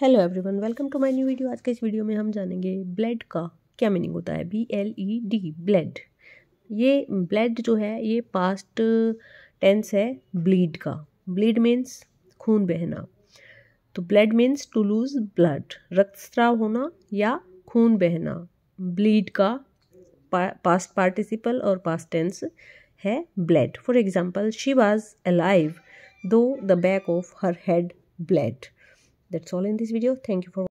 Hello everyone welcome to my new video आज के इस वीडियो में हम जानेंगे ब्लड का क्या मीनिंग होता है B L E D bled ये ब्लड जो है ये पास्ट टेंस है ब्लीड का ब्लीड मीन्स खून बहना तो bled means to lose blood रक्तस्राव होना या खून बहना ब्लीड का पास्ट पार्टिसिपल और पास्ट टेंस है bled for example she was alive though the back of her head bled That's all in this video. Thank you for